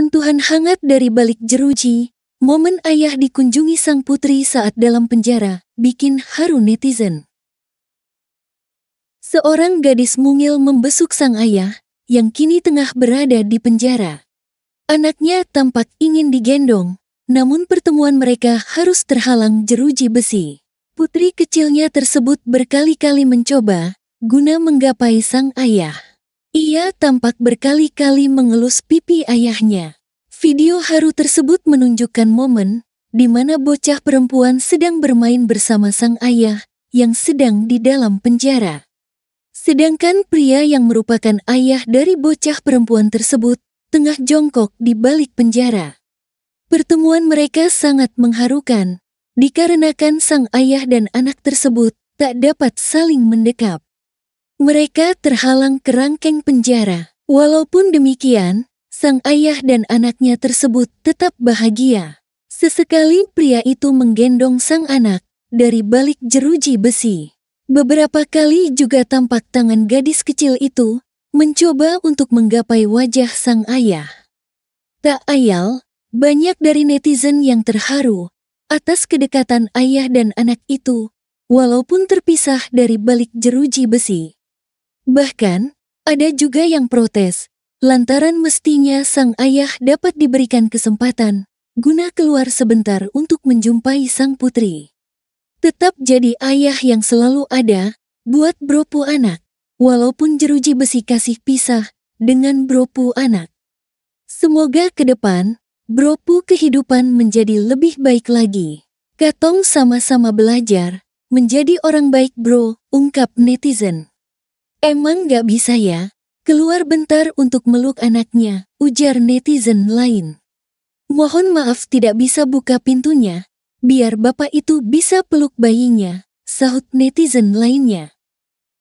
Sentuhan hangat dari balik jeruji, momen ayah dikunjungi sang putri saat dalam penjara, bikin haru netizen. Seorang gadis mungil membesuk sang ayah, yang kini tengah berada di penjara. Anaknya tampak ingin digendong, namun pertemuan mereka harus terhalang jeruji besi. Putri kecilnya tersebut berkali-kali mencoba, guna menggapai sang ayah. Ia tampak berkali-kali mengelus pipi ayahnya. Video haru tersebut menunjukkan momen di mana bocah perempuan sedang bermain bersama sang ayah yang sedang di dalam penjara. Sedangkan pria yang merupakan ayah dari bocah perempuan tersebut tengah jongkok di balik penjara. Pertemuan mereka sangat mengharukan, dikarenakan sang ayah dan anak tersebut tak dapat saling mendekap. Mereka terhalang kerangkeng penjara. Walaupun demikian, sang ayah dan anaknya tersebut tetap bahagia. Sesekali pria itu menggendong sang anak dari balik jeruji besi. Beberapa kali juga tampak tangan gadis kecil itu mencoba untuk menggapai wajah sang ayah. Tak ayal, banyak dari netizen yang terharu atas kedekatan ayah dan anak itu, walaupun terpisah dari balik jeruji besi. Bahkan, ada juga yang protes, lantaran mestinya sang ayah dapat diberikan kesempatan guna keluar sebentar untuk menjumpai sang putri. Tetap jadi ayah yang selalu ada buat bropu anak, walaupun jeruji besi kasih pisah dengan bropu anak. Semoga ke depan, bropu kehidupan menjadi lebih baik lagi. Katong sama-sama belajar, menjadi orang baik bro, ungkap netizen. Emang gak bisa ya? Keluar bentar untuk meluk anaknya, ujar netizen lain. Mohon maaf tidak bisa buka pintunya, biar bapak itu bisa peluk bayinya, sahut netizen lainnya.